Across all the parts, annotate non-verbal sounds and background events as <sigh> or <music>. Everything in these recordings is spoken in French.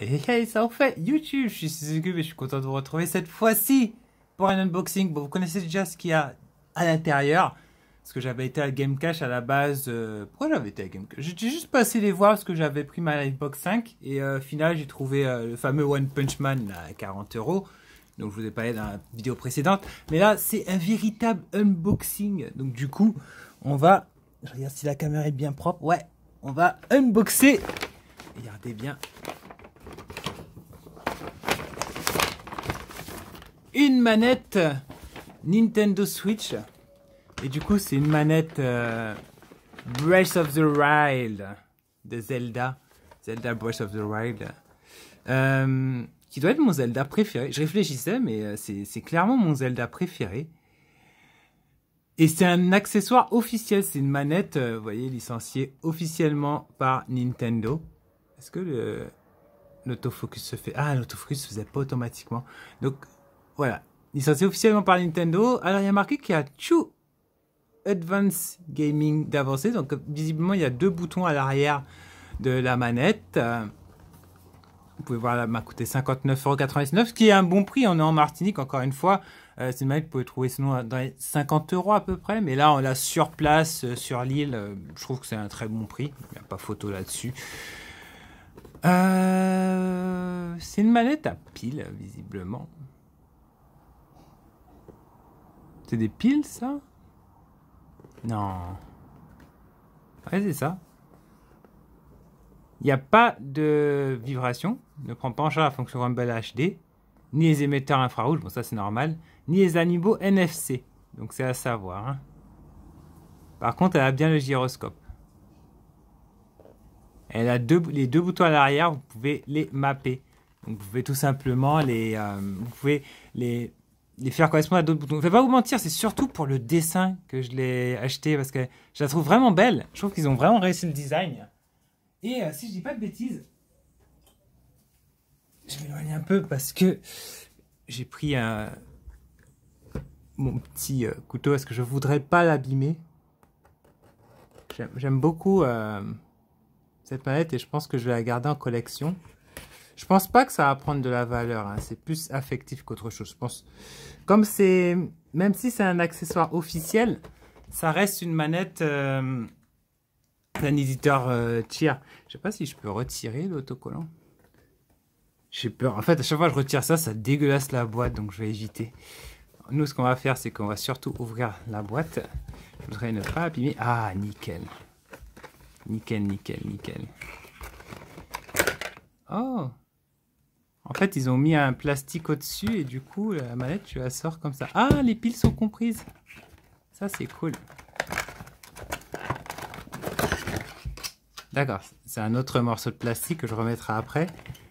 Et hey, ça en fait YouTube, je suis Suzuki et je suis content de vous retrouver cette fois-ci pour un unboxing. Bon, vous connaissez déjà ce qu'il y a à l'intérieur, parce que j'avais été à Gamecash à la base. Euh, pourquoi j'avais été à Gamecash J'étais juste passé les voir parce que j'avais pris ma Xbox 5 et euh, final j'ai trouvé euh, le fameux One Punch Man à 40 euros. Donc je vous ai parlé dans la vidéo précédente, mais là c'est un véritable unboxing. Donc du coup, on va, je regarde si la caméra est bien propre. Ouais, on va unboxer. Regardez bien une manette Nintendo Switch. Et du coup, c'est une manette euh, Breath of the Wild de Zelda. Zelda Breath of the Wild. Euh, qui doit être mon Zelda préféré. Je réfléchissais, mais euh, c'est clairement mon Zelda préféré. Et c'est un accessoire officiel, c'est une manette, vous voyez, licenciée officiellement par Nintendo. Est-ce que l'autofocus se fait Ah, l'autofocus se faisait pas automatiquement. Donc voilà. Licencié officiellement par Nintendo. Alors, il y a marqué qu'il y a Chu Advanced Gaming d'avancé. Donc, visiblement, il y a deux boutons à l'arrière de la manette. Euh, vous pouvez voir, elle m'a coûté 59,99€, ce qui est un bon prix. On est en Martinique, encore une fois. Euh, c'est une manette que vous pouvez trouver sinon dans les 50 euros à peu près. Mais là, on l'a sur place, euh, sur l'île. je trouve que c'est un très bon prix. Il n'y a pas photo là-dessus. c'est une manette à pile, visiblement. C'est des piles, ça Non. Ah, c'est ça. Il n'y a pas de vibration. Ne prend pas en charge la fonction Rumble HD. Ni les émetteurs infrarouges, bon ça c'est normal. Ni les animaux NFC. Donc c'est à savoir. Hein. Par contre, elle a bien le gyroscope. Elle a deux, les deux boutons à l'arrière, vous pouvez les mapper. Donc vous pouvez tout simplement les, euh, vous pouvez les les faire correspondre à d'autres boutons. Je vais pas vous mentir, c'est surtout pour le dessin que je l'ai acheté parce que je la trouve vraiment belle. Je trouve qu'ils ont vraiment réussi le design. Et euh, si je dis pas de bêtises, je vais m'éloigner un peu parce que j'ai pris mon petit euh, couteau parce que je voudrais pas l'abîmer. J'aime beaucoup euh, cette palette et je pense que je vais la garder en collection. Je pense pas que ça va prendre de la valeur. Hein. C'est plus affectif qu'autre chose. Je pense. Comme c'est, même si c'est un accessoire officiel, ça reste une manette euh, d'un éditeur tier. Euh, tiers. Je sais pas si je peux retirer l'autocollant. J'ai peur. En fait, à chaque fois que je retire ça, ça dégueulasse la boîte, donc je vais éviter. Nous, ce qu'on va faire, c'est qu'on va surtout ouvrir la boîte. Je voudrais ne pas abîmer. Ah, nickel. Nickel, nickel, nickel. Oh en fait, ils ont mis un plastique au-dessus et du coup, la manette, tu la sors comme ça. Ah, les piles sont comprises. Ça, c'est cool. D'accord, c'est un autre morceau de plastique que je remettrai après.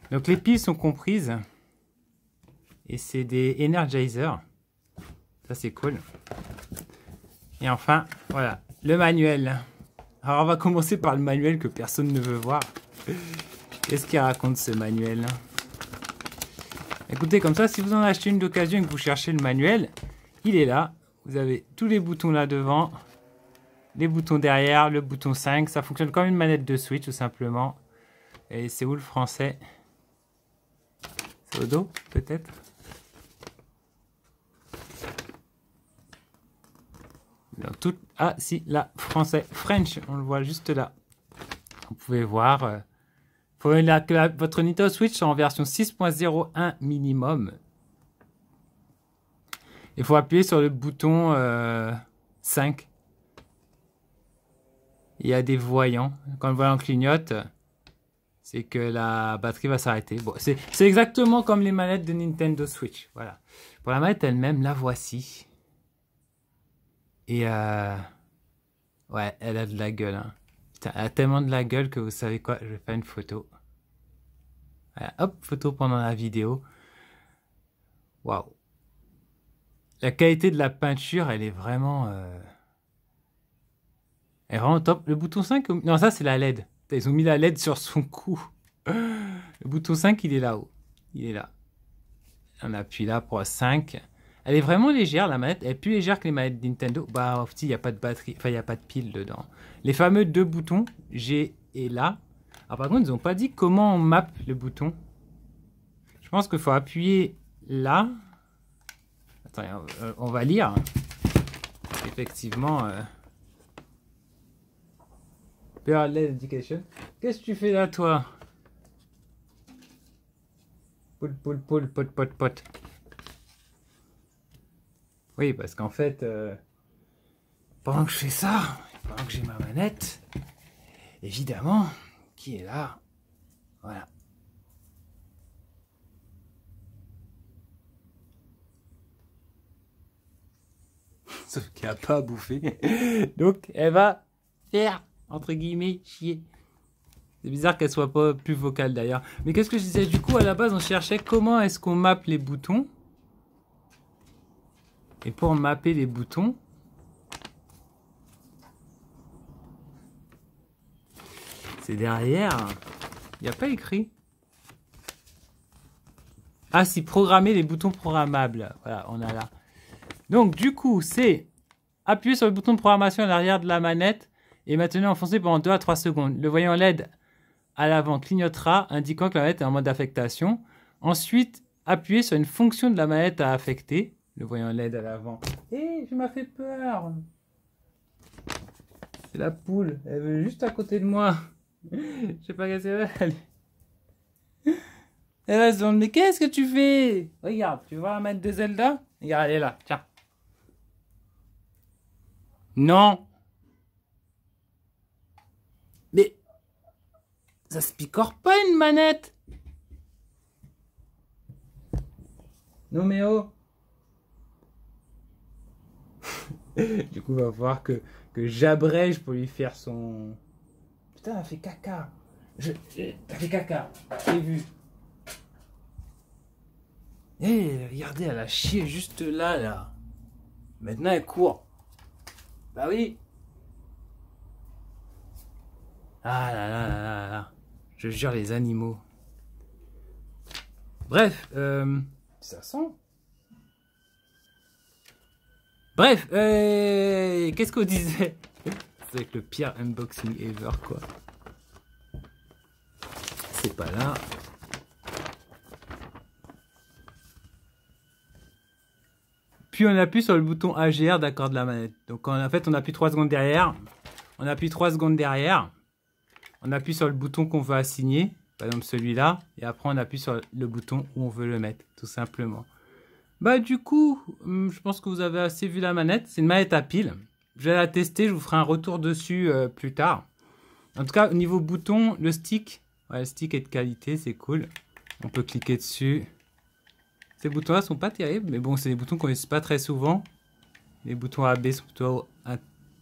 Donc les piles sont comprises. Et c'est des Energizer. Ça, c'est cool. Et enfin, voilà, le manuel. Alors, on va commencer par le manuel que personne ne veut voir. Qu'est-ce qu'il raconte ce manuel Écoutez, comme ça, si vous en achetez une d'occasion et que vous cherchez le manuel, il est là. Vous avez tous les boutons là devant, les boutons derrière, le bouton 5. Ça fonctionne comme une manette de Switch, tout simplement. Et c'est où le français C'est au dos, peut-être Ah, si, là, français, French, on le voit juste là. Vous pouvez voir... Euh, faut votre Nintendo Switch en version 6.01 minimum. Il faut appuyer sur le bouton 5. Euh, Il y a des voyants. Quand le voyant clignote, c'est que la batterie va s'arrêter. c'est exactement comme les manettes de Nintendo Switch. Voilà. Pour la manette elle-même, la voici. Et euh, ouais, elle a de la gueule. Hein. Putain, elle a tellement de la gueule que vous savez quoi, je vais faire une photo. hop, photo pendant la vidéo. Waouh. La qualité de la peinture, elle est vraiment... Euh, elle est vraiment top. Le bouton 5... Non, ça, c'est la LED. Ils ont mis la LED sur son cou. Le bouton 5, il est là-haut. Il est là. On appuie là pour 5. Elle est vraiment légère, la manette. Elle est plus légère que les manettes Nintendo. Bah, petit, il n'y a pas de batterie. Enfin, il n'y a pas de pile dedans. Les fameux deux boutons, G et là. Alors, par contre, ils n'ont pas dit comment on map le bouton. Je pense qu'il faut appuyer là. Attends, euh, on va lire. Effectivement. Euh... Education. Qu'est-ce que tu fais là, toi Poule, poule, poule, pote, pote, pote. Oui, parce qu'en fait, euh, pendant que je fais ça, pendant que j'ai ma manette, évidemment, qui est là, voilà. <laughs> Sauf qu'elle n'a pas bouffé <laughs> Donc, elle va faire, entre guillemets, chier. C'est bizarre qu'elle soit pas plus vocale d'ailleurs. Mais qu'est-ce que je disais Du coup, à la base, on cherchait comment est-ce qu'on map les boutons. Et pour mapper les boutons, c'est derrière. Il n'y a pas écrit. Ah si, programmer les boutons programmables. Voilà, on a là. Donc du coup, c'est appuyer sur le bouton de programmation à l'arrière de la manette et maintenir enfoncé pendant 2 à 3 secondes. Le voyant LED à l'avant clignotera, indiquant que la manette est en mode d'affectation. Ensuite, appuyer sur une fonction de la manette à affecter le voyant LED à l'avant. Hé, je m'as fait peur C'est la poule, elle veut juste à côté de moi. <laughs> je sais pas qu'elle ce Elle va se demander, mais qu'est-ce que tu fais Regarde, tu vas mettre de Zelda Regarde, elle est là, tiens. Non Mais... Ça se picore pas une manette Non mais oh <laughs> du coup, il va voir que, que j'abrège pour lui faire son. Putain, elle a fait caca. Je... T'as fait caca. J'ai vu. Hé, eh, regardez, elle a chié juste là, là. Maintenant, elle court. Bah oui. Ah là là là là là. Je jure les animaux. Bref, euh, ça sent. Bref, euh, qu'est-ce qu'on disait <laughs> C'est le pire unboxing ever, quoi. C'est pas là. Puis on appuie sur le bouton AGR d'accord de la manette. Donc en fait, on appuie 3 secondes derrière. On appuie 3 secondes derrière. On appuie sur le bouton qu'on veut assigner. Par exemple celui-là. Et après, on appuie sur le bouton où on veut le mettre, tout simplement. Bah du coup, hum, je pense que vous avez assez vu la manette. C'est une manette à pile. Je vais la tester, je vous ferai un retour dessus euh, plus tard. En tout cas, au niveau bouton, le stick, ouais, le stick est de qualité, c'est cool. On peut cliquer dessus. Ces boutons-là sont pas terribles, mais bon, c'est des boutons qu'on n'utilise pas très souvent. Les boutons AB sont plutôt, ah,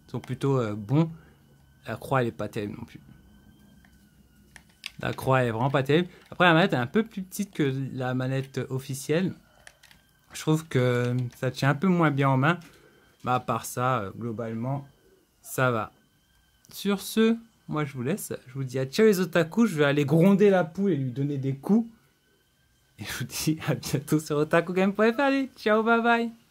sont plutôt euh, bons. La croix, elle est pas terrible non plus. La croix est vraiment pas terrible. Après, la manette est un peu plus petite que la manette officielle je trouve que ça tient un peu moins bien en main. Bah à part ça, euh, globalement, ça va. Sur ce, moi je vous laisse. Je vous dis à ciao les otaku. Je vais aller gronder la poule et lui donner des coups. Et je vous dis à bientôt sur otakugame.fr. ciao, bye bye